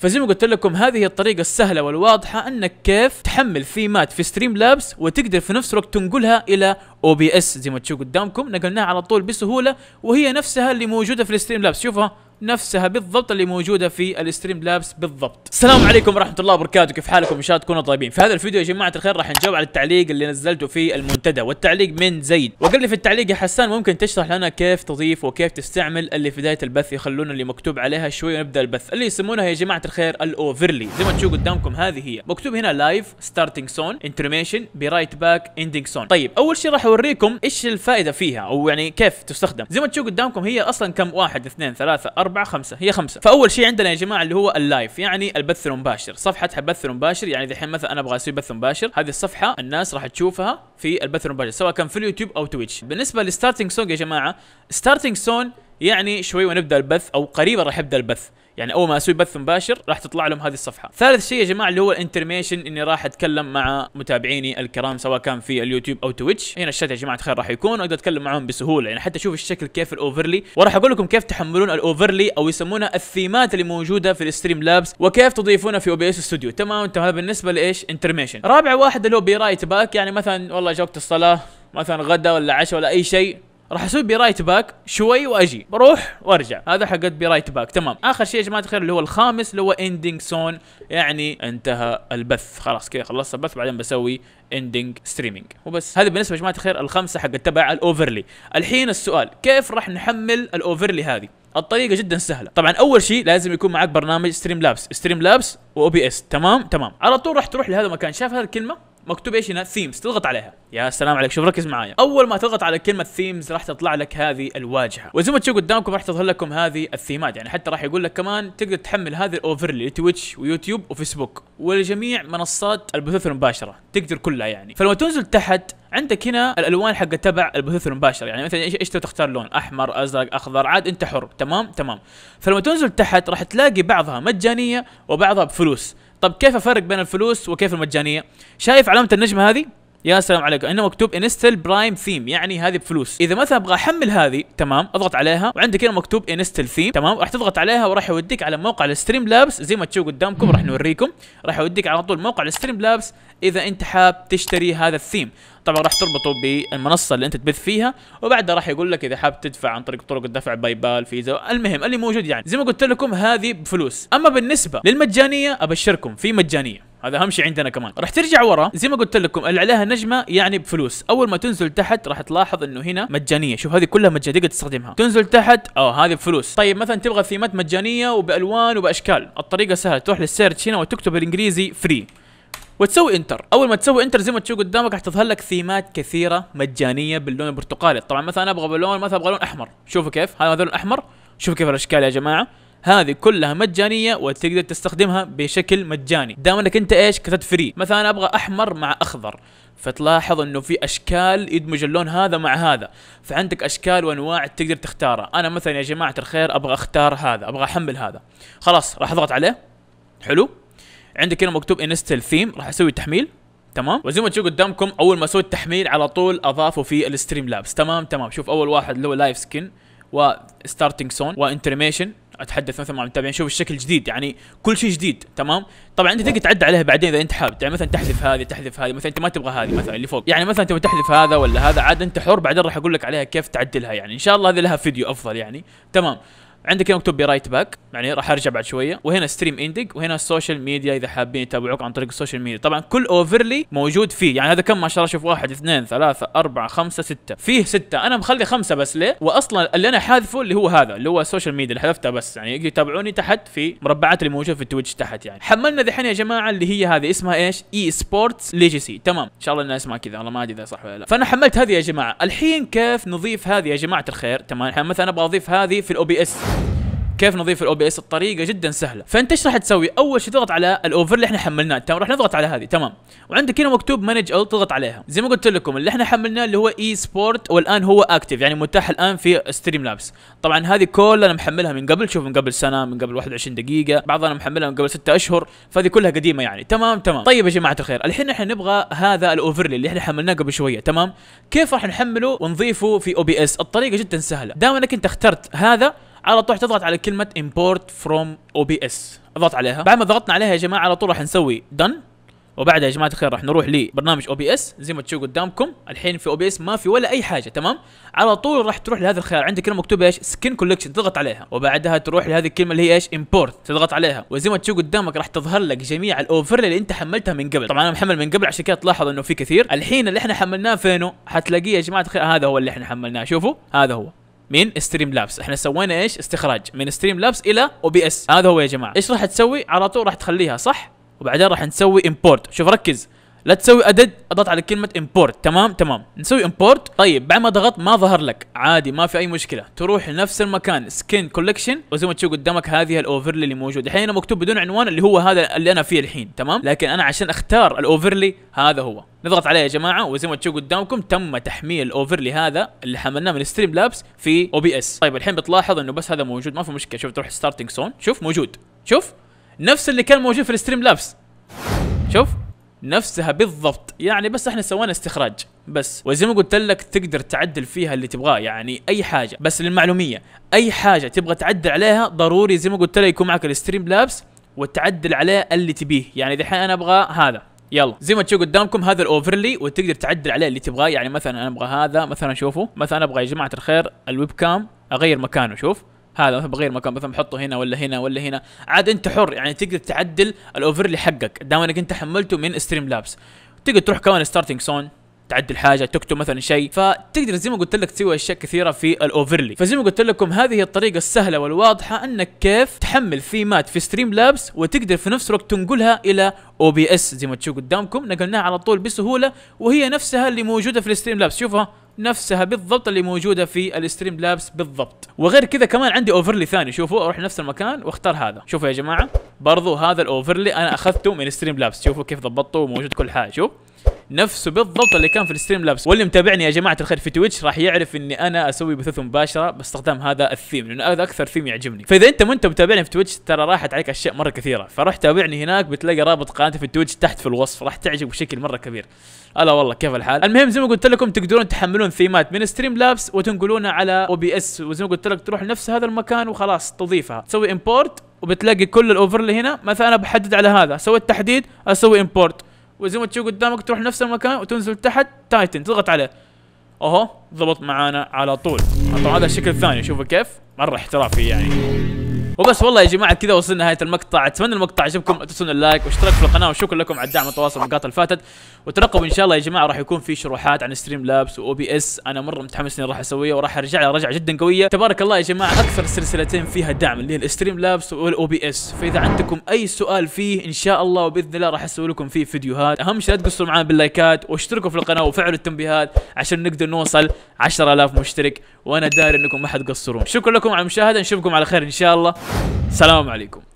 فزي ما قلت لكم هذه الطريقة السهلة والواضحة انك كيف تحمل ثيمات في ستريم لابس وتقدر في نفس الوقت تنقلها الى او بي اس زي ما تشوف قدامكم نقلناها على طول بسهولة وهي نفسها اللي موجودة في الستريم لابس شوفها نفسها بالضبط اللي موجوده في الستريم لابس بالضبط السلام عليكم ورحمه الله وبركاته كيف حالكم ان شاء الله تكونوا طيبين في هذا الفيديو يا جماعه الخير راح نجاوب على التعليق اللي نزلته في المنتدى والتعليق من زيد وقال لي في التعليق يا حسان ممكن تشرح لنا كيف تضيف وكيف تستعمل اللي في بدايه البث يخلون اللي مكتوب عليها شوي ونبدا البث اللي يسمونها يا جماعه الخير الاوفرلي زي ما تشوفوا قدامكم هذه هي مكتوب هنا لايف ستارتنج سون انترميشن برايت باك اندنج سون طيب اول شيء راح اوريكم ايش الفائده فيها او يعني كيف تستخدم زي ما تشوفوا قدامكم هي اصلا كم واحد اثنين ثلاثه أربعة أربعة خمسة هي خمسة فأول شيء عندنا يا جماعة اللي هو اللايف يعني البث المباشر صفحة البث المباشر يعني دحين مثلا أنا أبغى أسوي بث مباشر هذه الصفحة الناس راح تشوفها في البث المباشر سواء كان في اليوتيوب أو تويتش بالنسبة لستارتنج سونج يا جماعة ستارتنج سون يعني شوي ونبدا البث او قريبا راح يبدا البث يعني اول ما اسوي بث مباشر راح تطلع لهم هذه الصفحه ثالث شيء يا جماعه اللي هو الانترميشن اني راح اتكلم مع متابعيني الكرام سواء كان في اليوتيوب او تويتش هنا الشات يا جماعه الخير راح يكون اقدر اتكلم معهم بسهوله يعني حتى اشوف الشكل كيف الاوفرلي وراح اقول لكم كيف تحملون الاوفرلي او يسمونها الثيمات اللي موجوده في الستريم لابس وكيف تضيفونها في او بي اس ستوديو تمام انت هذا بالنسبه لايش انترميشن رابع واحد اللي هو بي رايت باك يعني مثلا والله جوكت الصلاه مثلا غدا ولا عشاء ولا اي شيء راح اسوي بي رايت باك شوي واجي بروح وارجع هذا حق بي رايت باك تمام اخر شيء يا جماعه الخير اللي هو الخامس اللي هو اندنج سون يعني انتهى البث خلاص كذا خلصت البث بعدين بسوي اندنج ستريمينج وبس هذه بالنسبه يا جماعه الخير الخمسه حق تبع الاوفرلي الحين السؤال كيف راح نحمل الاوفرلي هذه الطريقه جدا سهله طبعا اول شيء لازم يكون معك برنامج ستريم لابس ستريم لابس واو بي اس تمام تمام على طول راح تروح لهذا المكان شايف هذه الكلمه مكتوب ايش هنا ثيمز تضغط عليها يا سلام عليك شوف ركز معايا اول ما تضغط على كلمه ثيمز راح تطلع لك هذه الواجهه وزي ما تشوف قدامكم راح تظهر لكم هذه الثيمات يعني حتى راح يقول لك كمان تقدر تحمل هذه الاوفرلي لتويتش ويوتيوب وفيسبوك ولجميع منصات البثوث المباشره تقدر كلها يعني فلما تنزل تحت عندك هنا الالوان حق تبع البثوث المباشر يعني مثلا ايش ايش تختار لون احمر ازرق اخضر عاد انت حر تمام تمام فلما تنزل تحت راح تلاقي بعضها مجانيه وبعضها بفلوس طب كيف افرق بين الفلوس وكيف المجانيه شايف علامه النجمه هذه يا سلام عليك انه مكتوب انستل برايم ثيم يعني هذه بفلوس اذا مثلا ابغى احمل هذه تمام اضغط عليها وعندك هنا مكتوب انستل ثيم تمام راح تضغط عليها وراح يوديك على موقع الستريم لابس زي ما تشوف قدامكم راح نوريكم راح يوديك على طول موقع الستريم لابس اذا انت حاب تشتري هذا الثيم طبعا راح تربطه بالمنصه اللي انت تبث فيها وبعدها راح يقول لك اذا حاب تدفع عن طريق طرق الدفع باي بال فيزا المهم اللي موجود يعني زي ما قلت لكم هذه بفلوس اما بالنسبه للمجانيه ابشركم في مجانيه هذا اهم شيء عندنا كمان راح ترجع ورا زي ما قلت لكم اللي عليها نجمه يعني بفلوس اول ما تنزل تحت راح تلاحظ انه هنا مجانيه شوف هذه كلها مجانيه تقدر تستخدمها تنزل تحت اه هذه بفلوس طيب مثلا تبغى ثيمات مجانيه وبالوان وباشكال الطريقه سهله تروح للسيرش هنا وتكتب بالانجليزي فري وتسوي انتر اول ما تسوي انتر زي ما تشوف قدامك راح تظهر لك ثيمات كثيره مجانيه باللون البرتقالي طبعا مثلا ابغى باللون مثلا ابغى لون احمر شوفوا كيف هذا لون احمر شوفوا كيف الاشكال يا جماعه هذه كلها مجانيه وتقدر تستخدمها بشكل مجاني دام انك انت ايش كتبت فري مثلا انا ابغى احمر مع اخضر فتلاحظ انه في اشكال يدمج اللون هذا مع هذا فعندك اشكال وانواع تقدر تختارها انا مثلا يا جماعه الخير ابغى اختار هذا ابغى احمل هذا خلاص راح اضغط عليه حلو عندك هنا مكتوب انستل ثيم راح اسوي تحميل تمام وزي ما تشوف قدامكم اول ما اسوي التحميل على طول اضافوا في الستريم لابس تمام تمام شوف اول واحد اللي هو لايف سكن وستارتنج سون وانترميشن اتحدث مثلا مع المتابعين شوف الشكل جديد يعني كل شيء جديد تمام طبعا انت تقدر تعدل عليها بعدين اذا انت حابب يعني مثلا تحذف هذه تحذف هذه مثلا انت ما تبغى هذه مثلا اللي فوق يعني مثلا تبغى تحذف هذا ولا هذا عاد انت حر بعدين راح اقول لك عليها كيف تعدلها يعني ان شاء الله هذه لها فيديو افضل يعني تمام عندك هنا مكتوب بي رايت باك يعني راح ارجع بعد شويه وهنا ستريم اندنج وهنا السوشيال ميديا اذا حابين يتابعوك عن طريق السوشيال ميديا طبعا كل اوفرلي موجود فيه يعني هذا كم ما شاء الله شوف واحد اثنين ثلاثه اربعه خمسه سته فيه سته انا مخلي خمسه بس ليه واصلا اللي انا حاذفه اللي هو هذا اللي هو السوشيال ميديا اللي حذفته بس يعني يقدروا يتابعوني تحت في مربعات اللي موجوده في التويتش تحت يعني حملنا ذحين يا جماعه اللي هي هذه اسمها ايش اي سبورتس ليجسي تمام ان شاء الله انها اسمها كذا والله ما ادري اذا صح ولا لا فانا حملت هذه يا جماعه الحين كيف نضيف هذه يا جماعه الخير تمام مثلا ابغى اضيف هذه في الاو بي اس كيف نضيف الاو بي اس الطريقه جدا سهله فانت ايش راح تسوي اول شيء تضغط على الاوفر اللي احنا حملناه تمام راح نضغط على هذه تمام وعندك هنا مكتوب مانج ال تضغط عليها زي ما قلت لكم اللي احنا حملناه اللي هو اي سبورت والان هو اكتف يعني متاح الان في ستريم لابس طبعا هذه كلها انا محملها من قبل شوف من قبل سنه من قبل 21 دقيقه بعضها انا محملها من قبل 6 اشهر فهذه كلها قديمه يعني تمام تمام طيب يا جماعه الخير الحين احنا نبغى هذا الاوفرلي اللي احنا حملناه قبل شويه تمام كيف راح نحمله ونضيفه في او بي اس الطريقه جدا سهله دام انك انت اخترت هذا على طول تضغط على كلمه امبورت فروم او بي اس اضغط عليها بعد ما ضغطنا عليها يا جماعه على طول راح نسوي دن وبعدها يا جماعه الخير راح نروح لبرنامج او بي اس زي ما تشوفوا قدامكم الحين في او بي اس ما في ولا اي حاجه تمام على طول راح تروح لهذا الخيار عندك هنا مكتوب ايش سكن كولكشن تضغط عليها وبعدها تروح لهذه الكلمه اللي هي ايش امبورت تضغط عليها وزي ما تشوف قدامك راح تظهر لك جميع الاوفر اللي انت حملتها من قبل طبعا انا محمل من قبل عشان كذا تلاحظ انه في كثير الحين اللي احنا حملناه فينه حتلاقيه يا جماعه الخير هذا هو اللي احنا حملناه شوفوا هذا هو من ستريم لابس احنا سوينا ايش استخراج من ستريم لابس الى او بي اس هذا هو يا جماعه ايش راح تسوي على طول راح تخليها صح وبعدين راح نسوي امبورت شوف ركز لا تسوي ادد اضغط على كلمه امبورت تمام تمام نسوي امبورت طيب بعد ما ضغط ما ظهر لك عادي ما في اي مشكله تروح لنفس المكان سكين كولكشن وزي ما تشوف قدامك هذه الاوفرلي اللي موجود الحين انا مكتوب بدون عنوان اللي هو هذا اللي انا فيه الحين تمام لكن انا عشان اختار الاوفرلي هذا هو نضغط عليه يا جماعه وزي ما تشوف قدامكم تم تحميل الاوفرلي هذا اللي حملناه من ستريم لابس في او بي اس طيب الحين بتلاحظ انه بس هذا موجود ما في مشكله شوف تروح ستارتنج سون شوف موجود شوف نفس اللي كان موجود في الستريم لابس شوف نفسها بالضبط يعني بس احنا سوينا استخراج بس وزي ما قلت لك تقدر تعدل فيها اللي تبغاه يعني اي حاجه بس للمعلوميه اي حاجه تبغى تعدل عليها ضروري زي ما قلت لك يكون معك الستريم لابس وتعدل عليه اللي تبيه يعني دحين انا ابغى هذا يلا زي ما تشوف قدامكم هذا الاوفرلي وتقدر تعدل عليه اللي تبغاه يعني مثلا انا ابغى هذا مثلا شوفوا مثلا ابغى يا جماعه الخير الويب كام اغير مكانه شوف هذا مثلا بغير مكان مثلا بحطه هنا ولا هنا ولا هنا عاد انت حر يعني تقدر تعدل الاوفرلي حقك دام انك انت حملته من ستريم لابس تقدر تروح كمان ستارتنج سون تعدل حاجه تكتب مثلا شيء فتقدر زي ما قلت لك تسوي اشياء كثيره في الاوفرلي فزي ما قلت لكم هذه هي الطريقه السهله والواضحه انك كيف تحمل ثيمات في ستريم لابس وتقدر في نفس الوقت تنقلها الى او بي اس زي ما تشوف قدامكم نقلناها على طول بسهوله وهي نفسها اللي موجوده في الستريم لابس شوفها نفسها بالضبط اللي موجوده في الاستريم لابس بالضبط وغير كذا كمان عندي اوفرلي ثاني شوفوا اروح نفس المكان واختار هذا شوفوا يا جماعه برضو هذا الاوفرلي انا اخذته من ستريم لابس شوفوا كيف ضبطته وموجود كل حاجه شوف نفسه بالضبط اللي كان في الستريم لابس واللي متابعني يا جماعه الخير في تويتش راح يعرف اني انا اسوي بثوث مباشره باستخدام هذا الثيم لانه هذا اكثر ثيم يعجبني فاذا انت ما انت متابعني في تويتش ترى راحت عليك اشياء مره كثيره فروح تابعني هناك بتلاقي رابط قناتي في تويتش تحت في الوصف راح تعجب بشكل مره كبير الا والله كيف الحال المهم زي ما قلت لكم تقدرون تحملون ثيمات من ستريم لابس وتنقلونها على او بي اس وزي ما قلت لك تروح لنفس هذا المكان وخلاص تضيفها تسوي امبورت وبتلاقي كل الاوفر اللي هنا مثلا انا بحدد على هذا سويت تحديد اسوي امبورت وزي ما تشوف قدامك تروح نفس المكان وتنزل تحت تايتن تضغط عليه اهو ضبط معانا على طول طبعا هذا الشكل الثاني شوفوا كيف مره احترافي يعني وبس والله يا جماعه كذا وصلنا نهايه المقطع اتمنى المقطع عجبكم لا تنسون اللايك واشتركوا في القناه وشكرا لكم على الدعم والتواصل المقاطع اللي فاتت وترقبوا ان شاء الله يا جماعه راح يكون في شروحات عن ستريم لابس واو بي اس انا مره متحمس اني راح اسويها وراح ارجع لها رجعه جدا قويه تبارك الله يا جماعه اكثر سلسلتين فيها دعم اللي هي الستريم لابس والاو بي اس فاذا عندكم اي سؤال فيه ان شاء الله وباذن الله راح اسوي لكم فيه فيديوهات اهم شيء لا تقصروا معنا باللايكات واشتركوا في القناه وفعلوا التنبيهات عشان نقدر نوصل 10000 مشترك وانا داري انكم ما حد قصرون شكرا لكم على المشاهده نشوفكم على خير ان شاء الله سلام عليكم